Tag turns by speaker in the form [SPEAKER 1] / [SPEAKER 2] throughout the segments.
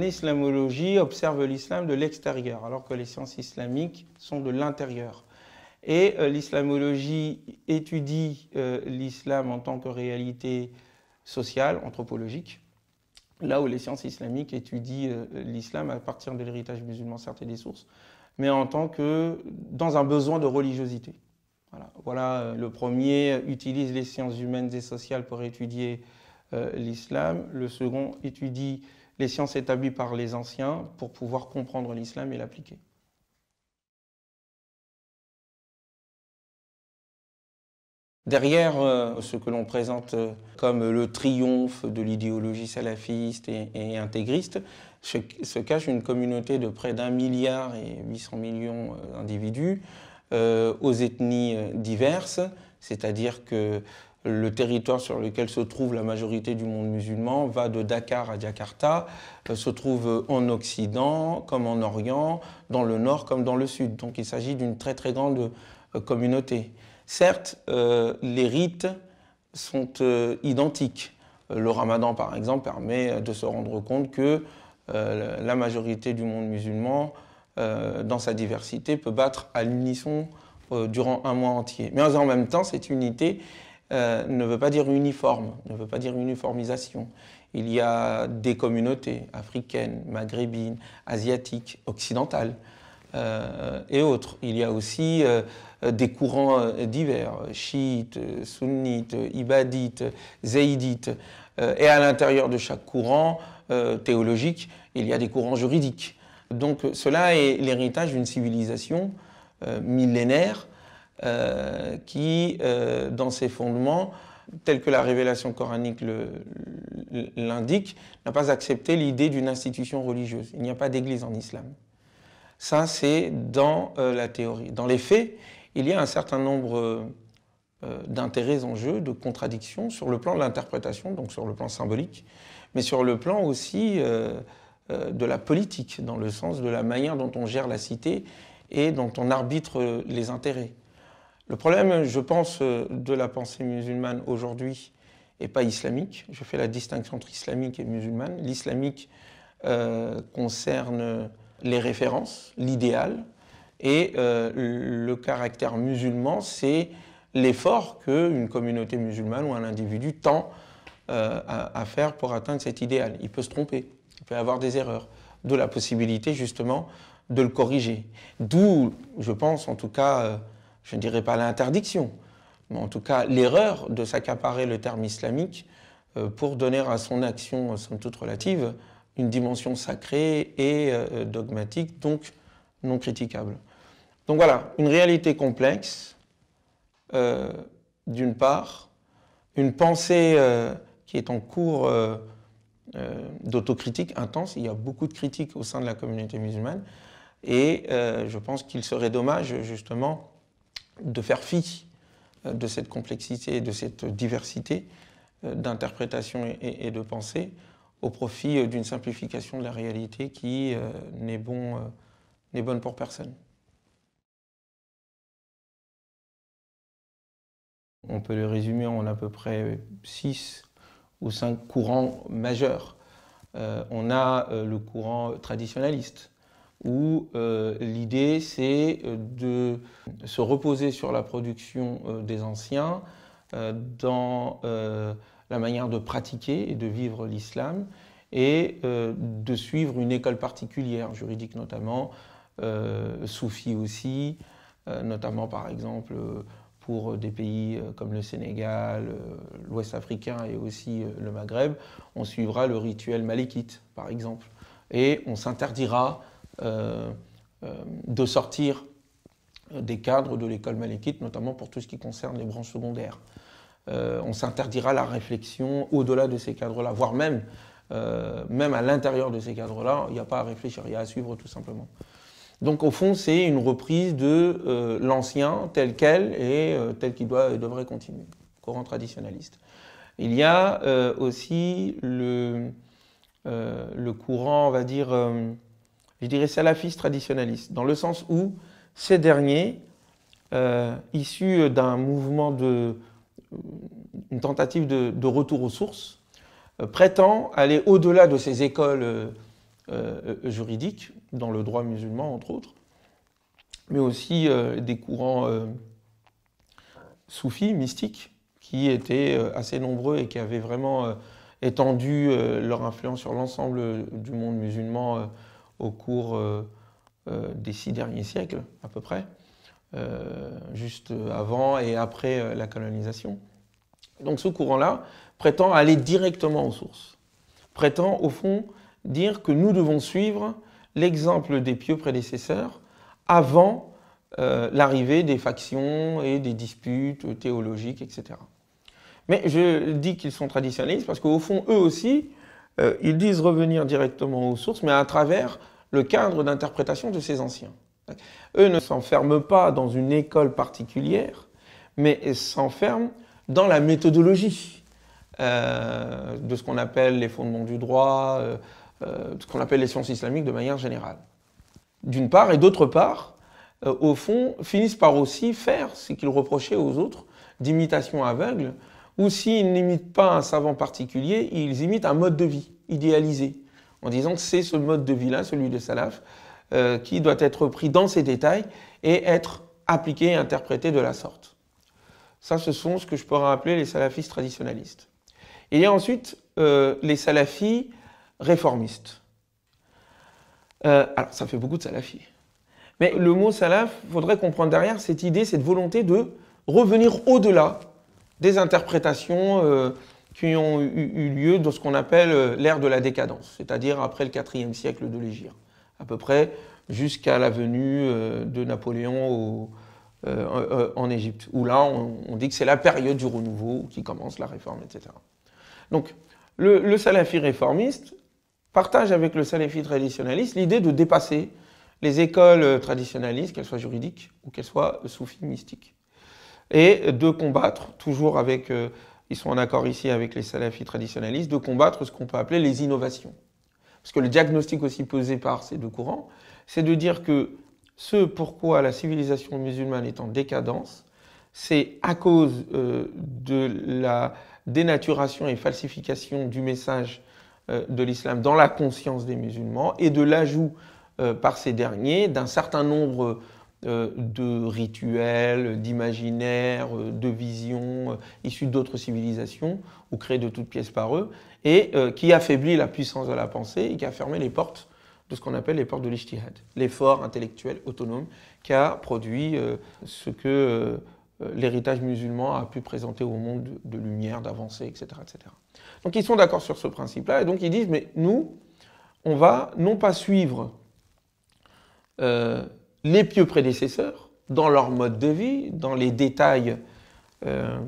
[SPEAKER 1] l'islamologie observe l'islam de l'extérieur, alors que les sciences islamiques sont de l'intérieur. Et euh, l'islamologie étudie euh, l'islam en tant que réalité sociale, anthropologique, là où les sciences islamiques étudient euh, l'islam à partir de l'héritage musulman, certes, et des sources, mais en tant que dans un besoin de religiosité. Voilà, voilà le premier utilise les sciences humaines et sociales pour étudier l'islam, le second étudie les sciences établies par les anciens pour pouvoir comprendre l'islam et l'appliquer. Derrière euh, ce que l'on présente euh, comme le triomphe de l'idéologie salafiste et, intégriste, se, cache une communauté de près d'un milliard et 800 millions euh, d'individus aux ethnies diverses, c'est-à-dire que le territoire sur lequel se trouve la majorité du monde musulman va de Dakar à Jakarta, euh, se trouve euh, en Occident comme en Orient, dans le Nord comme dans le Sud. Donc il s'agit d'une très très grande euh, communauté. Certes, les rites sont identiques. Le ramadan, par exemple, permet de se rendre compte que la majorité du monde musulman, dans sa diversité, peut battre à l'unisson durant un mois entier. Mais en même temps, cette unité euh, ne veut pas dire uniforme, ne veut pas dire uniformisation. Il y a des communautés africaines, maghrébines, asiatiques, occidentales euh, et autres. Il y a aussi euh, des courants divers, chiites, sunnites, ibadites, zéidites. et à l'intérieur de chaque courant théologique, il y a des courants juridiques. Donc cela est l'héritage d'une civilisation millénaire euh, qui, euh, dans ses fondements, tel que la révélation coranique l'indique, n'a pas accepté l'idée d'une institution religieuse. Il n'y a pas d'église en islam. Ça, c'est dans euh, la théorie. Dans les faits, il y a un certain nombre d'intérêts en jeu, de contradictions sur le plan de l'interprétation, donc sur le plan symbolique, mais sur le plan aussi de la politique, dans le sens de la manière dont on gère la cité et dont on arbitre les intérêts. Le problème, je pense, euh, de la pensée musulmane aujourd'hui et pas islamique, je fais la distinction entre islamique et musulmane. L'islamique euh, concerne les références, l'idéal, et euh, le caractère musulman, c'est l'effort qu'une communauté musulmane ou un individu tend à, à, faire pour atteindre cet idéal. Il peut se tromper, il peut avoir des erreurs, de la possibilité justement de le corriger. D'où, je pense en tout cas, je ne dirais pas l'interdiction, mais en tout cas l'erreur de s'accaparer le terme islamique euh, pour donner à son action, euh, somme toute relative, une dimension sacrée et euh, dogmatique, donc non critiquable. Donc voilà, une réalité complexe, d'une part, une pensée qui est en cours d'autocritique intense, il y a beaucoup de critiques au sein de la communauté musulmane, et je pense qu'il serait dommage justement de faire fi euh, de cette complexité et de cette diversité euh, d'interprétation et, de pensée au profit euh, d'une simplification de la réalité qui n'est bonne pour personne. On peut le résumer en à peu près six ou cinq courants majeurs. on a le courant traditionnaliste, où euh, l'idée c'est euh, de se reposer sur la production euh, des anciens dans la manière de pratiquer et de vivre l'islam et de suivre une école particulière, juridique notamment, soufi aussi, notamment par exemple pour des pays comme le Sénégal, l'Ouest africain et aussi le Maghreb, on suivra le rituel malikite, par exemple et on s'interdira euh, euh, de sortir des cadres de l'école maléquite, notamment pour tout ce qui concerne les branches secondaires. Euh, on s'interdira la réflexion au-delà de ces cadres-là, voire même, même à l'intérieur de ces cadres-là, il n'y a pas à réfléchir, il y a à suivre tout simplement. Donc au fond, c'est une reprise de l'ancien tel quel et tel qu'il doit devrait continuer, courant traditionnaliste. Il y a aussi le, le courant, on va dire, je dirais salafistes traditionnalistes, dans le sens où ces derniers, euh, issus d'un mouvement de. une tentative de, retour aux sources, prétendent euh, prétend aller au-delà de ces écoles euh, juridiques, dans le droit musulman entre autres, mais aussi des courants soufis, mystiques, qui étaient assez nombreux et qui avaient vraiment étendu leur influence sur l'ensemble du monde musulman au cours euh, euh, des six derniers siècles à peu près, euh, juste avant et après la colonisation. Donc ce courant-là prétend aller directement aux sources, prétend au fond dire que nous devons suivre l'exemple des pieux prédécesseurs avant l'arrivée des factions et des disputes théologiques, etc. Mais je dis qu'ils sont traditionnalistes parce qu'au fond, eux aussi, euh, ils disent revenir directement aux sources, mais à travers le cadre d'interprétation de ces anciens. Eux ne s'enferment pas dans une école particulière, mais s'enferment dans la méthodologie euh, de ce qu'on appelle les fondements du droit, de euh, ce qu'on appelle les sciences islamiques de manière générale. D'une part, et d'autre part, au fond, finissent par aussi faire ce qu'ils reprochaient aux autres d'imitation aveugle ou s'ils n'imitent pas un savant particulier, ils imitent un mode de vie idéalisé, en disant que c'est ce mode de vie-là, celui de salaf, euh, qui doit être pris dans ses détails et être appliqué et interprété de la sorte. Ça, ce sont ce que je pourrais appeler les salafistes traditionnalistes. il y a ensuite euh, les salafis réformistes. Euh, alors, ça fait beaucoup de salafis. Mais le mot salaf, il faudrait comprendre derrière cette idée, cette volonté de revenir au-delà des interprétations euh, qui ont eu, lieu dans ce qu'on appelle euh, l'ère de la décadence, c'est-à-dire après le IVe siècle de l'Égypte, à peu près jusqu'à la venue euh, de Napoléon en Égypte, où là on, dit que c'est la période du renouveau qui commence la réforme, etc. Donc le, le salafi réformiste partage avec le salafi traditionnaliste l'idée de dépasser les écoles traditionnalistes, qu'elles soient juridiques ou qu'elles soient soufis mystiques et de combattre, toujours avec, euh, ils sont en accord ici avec les salafis traditionnalistes, de combattre ce qu'on peut appeler les innovations. Parce que le diagnostic aussi posé par ces deux courants, c'est de dire que ce pourquoi la civilisation musulmane est en décadence, c'est à cause euh, de la dénaturation et falsification du message euh, de l'islam dans la conscience des musulmans et de l'ajout par ces derniers d'un certain nombre euh, de rituels, d'imaginaires, euh, de visions euh, issues d'autres civilisations ou créées de toutes pièces par eux, et qui affaiblit la puissance de la pensée et qui a fermé les portes de ce qu'on appelle les portes de l'Ishtihad, l'effort intellectuel autonome qui a produit ce que l'héritage musulman a pu présenter au monde de lumière, d'avancée, etc., etc. Donc ils sont d'accord sur ce principe-là, et donc ils disent, mais nous, on va non pas suivre les pieux prédécesseurs, dans leur mode de vie, dans les détails euh,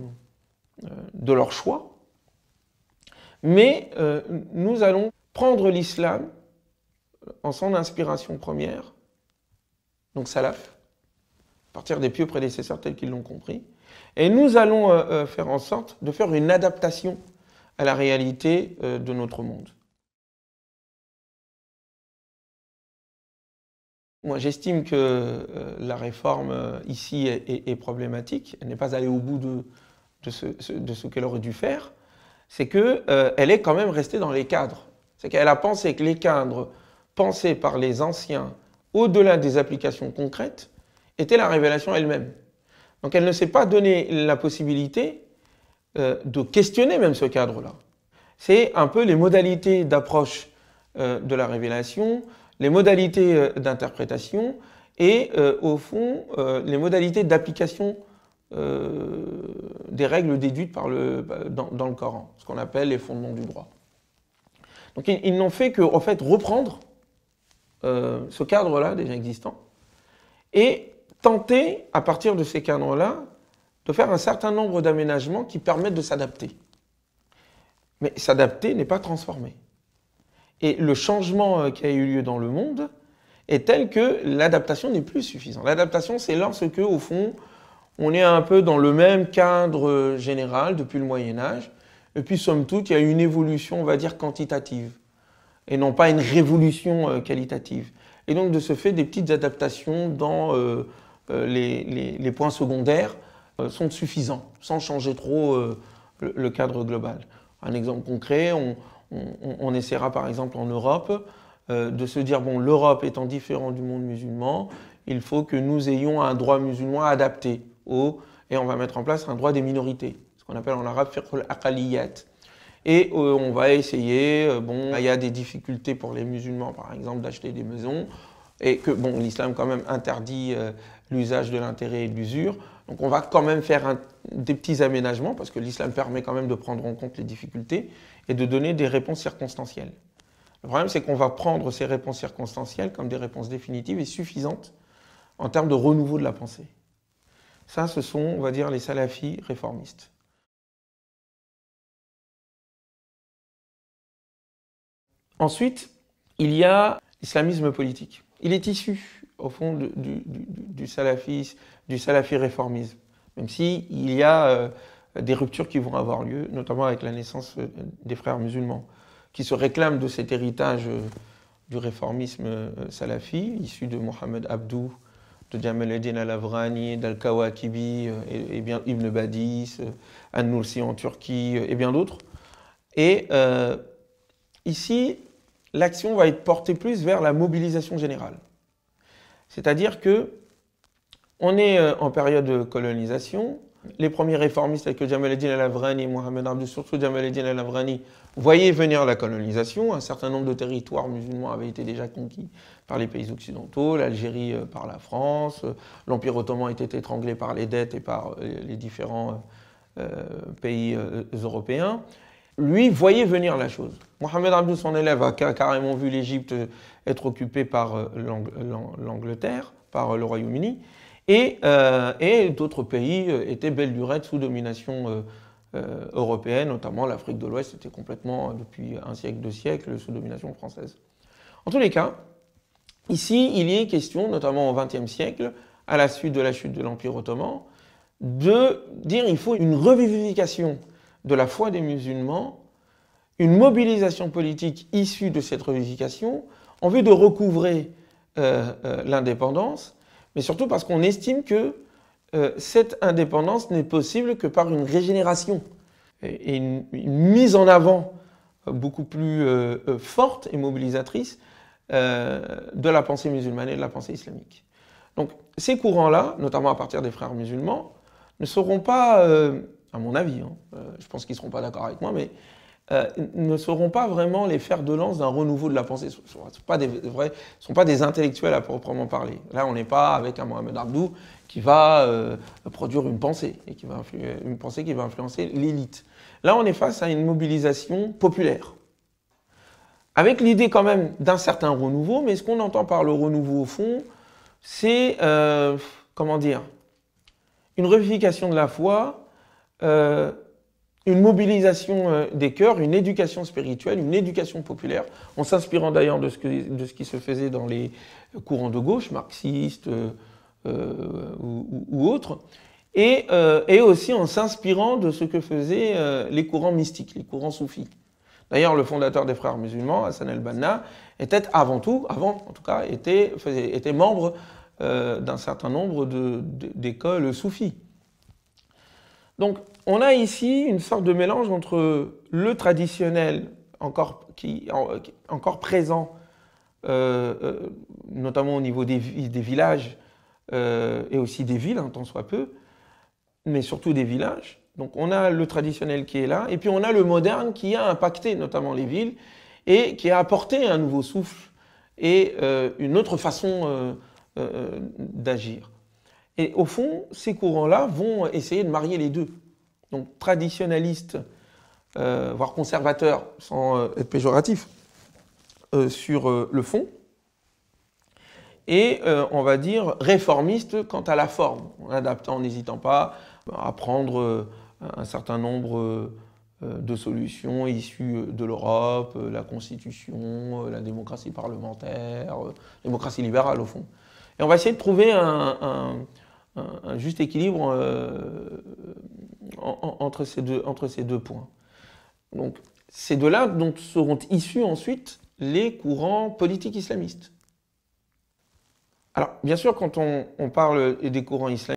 [SPEAKER 1] euh, de leur choix. Mais euh, nous allons prendre l'islam en son inspiration première, donc salaf, à partir des pieux prédécesseurs tels qu'ils l'ont compris, et nous allons faire en sorte de faire une adaptation à la réalité de notre monde. Moi, j'estime que euh, la réforme euh, ici est, problématique. Elle n'est pas allée au bout de, ce, qu'elle aurait dû faire. C'est qu'elle euh, est quand même restée dans les cadres. C'est qu'elle a pensé que les cadres pensés par les anciens, au-delà des applications concrètes, étaient la révélation elle-même. Donc elle ne s'est pas donné la possibilité de questionner même ce cadre-là. C'est un peu les modalités d'approche de la révélation, les modalités euh, d'interprétation et euh, au fond euh, les modalités d'application des règles déduites par le, bah, dans, le Coran, ce qu'on appelle les fondements du droit. Donc ils, n'ont fait que fait, reprendre ce cadre-là déjà existant et tenter à partir de ces cadres-là de faire un certain nombre d'aménagements qui permettent de s'adapter. Mais s'adapter n'est pas transformer. Et le changement euh, qui a eu lieu dans le monde est tel que l'adaptation n'est plus suffisante. L'adaptation, c'est lorsque, au fond, on est un peu dans le même cadre euh, général depuis le Moyen Âge, et puis somme toute, il y a une évolution, on va dire, quantitative, et non pas une révolution euh, qualitative. Et donc, de ce fait, des petites adaptations dans les, points secondaires sont suffisants, sans changer trop le, cadre global. Un exemple concret, on, on, essaiera par exemple en Europe euh, de se dire, bon, l'Europe étant différente du monde musulman, il faut que nous ayons un droit musulman adapté au, et on va mettre en place un droit des minorités, ce qu'on appelle en arabe fiqh al Et euh, on va essayer, euh, bon, il y a des difficultés pour les musulmans par exemple d'acheter des maisons, et que bon, l'islam quand même interdit euh, l'usage de l'intérêt et de l'usure. Donc on va quand même faire des petits aménagements parce que l'islam permet quand même de prendre en compte les difficultés et de donner des réponses circonstancielles. Le problème, c'est qu'on va prendre ces réponses circonstancielles comme des réponses définitives et suffisantes en termes de renouveau de la pensée. Ça, ce sont, on va dire, les salafis réformistes. Ensuite, il y a l'islamisme politique. Il est issu, au fond, du, du, du, salafisme, du salafi réformisme, même s'il il y a euh, des ruptures qui vont avoir lieu, notamment avec la naissance euh, des frères musulmans, qui se réclament de cet héritage euh, du réformisme salafi, issu de Mohamed Abdou, de Jamal Eddin al-Avrani, d'Al-Kawakibi, et, bien Ibn Badis, An-Nursi en Turquie, et bien d'autres. Et ici, l'action va être portée plus vers la mobilisation générale. C'est-à-dire que on est euh, en période de colonisation. Les premiers réformistes avec que Jamal Eddin al et Mohamed Abdou, surtout Jamal Eddin al-Avrani, voyaient venir la colonisation. Un certain nombre de territoires musulmans avaient été déjà conquis par les pays occidentaux, l'Algérie euh, par la France, l'Empire ottoman était étranglé par les dettes et par euh, les différents pays européens lui voyait venir la chose. Mohamed Abdou, son élève, a carrément vu l'Égypte être occupée par euh, l'Angleterre, par euh, le Royaume-Uni, et, euh, d'autres pays étaient belle durée sous domination européenne, notamment l'Afrique de l'Ouest était complètement, depuis un siècle, deux siècles, sous domination française. En tous les cas, ici, il y est question, notamment au XXe siècle, à la suite de la chute de l'Empire ottoman, de dire qu'il faut une revivification de la foi des musulmans une mobilisation politique issue de cette revendication en vue de recouvrer euh, euh, l'indépendance, mais surtout parce qu'on estime que euh, cette indépendance n'est possible que par une régénération et, une, mise en avant beaucoup plus forte et mobilisatrice de la pensée musulmane et de la pensée islamique. Donc ces courants-là, notamment à partir des frères musulmans, ne seront pas à mon avis, hein. euh, je pense qu'ils ne seront pas d'accord avec moi, mais euh, ne seront pas vraiment les fers de lance d'un renouveau de la pensée. Ce ne sont, pas des sont pas des intellectuels à proprement parler. Là, on n'est pas avec un Mohamed Abdou qui va euh, produire une pensée, et qui va une pensée qui va influencer l'élite. Là, on est face à une mobilisation populaire. Avec l'idée quand même d'un certain renouveau, mais ce qu'on entend par le renouveau au fond, c'est, comment dire, une revivification de la foi, euh, une mobilisation euh, des cœurs, une éducation spirituelle, une éducation populaire, en s'inspirant d'ailleurs de, ce qui se faisait dans les courants de gauche, marxistes euh, ou, autres, et, aussi en s'inspirant de ce que faisaient les courants mystiques, les courants soufis. D'ailleurs, le fondateur des Frères musulmans, Hassan el-Banna, était avant tout, avant en tout cas, était, membre d'un certain nombre d'écoles soufis. Donc on a ici une sorte de mélange entre le traditionnel encore, qui, encore présent, euh, euh, notamment au niveau des, villages euh, et aussi des villes, hein, tant soit peu, mais surtout des villages. Donc on a le traditionnel qui est là, et puis on a le moderne qui a impacté notamment les villes et qui a apporté un nouveau souffle et une autre façon d'agir. Et au fond, ces courants-là vont essayer de marier les deux. Donc traditionnalistes, euh, voire conservateurs, sans euh, être péjoratif, euh, sur le fond, et on va dire réformistes quant à la forme, en adaptant, en n'hésitant pas à prendre un certain nombre de solutions issues de l'Europe, la Constitution, la démocratie parlementaire, démocratie libérale au fond. Et on va essayer de trouver un un, juste équilibre euh, entre, ces deux, entre ces deux points. Donc, c'est de là dont seront issus ensuite les courants politiques islamistes. Alors, bien sûr, quand on, on parle des courants islamistes,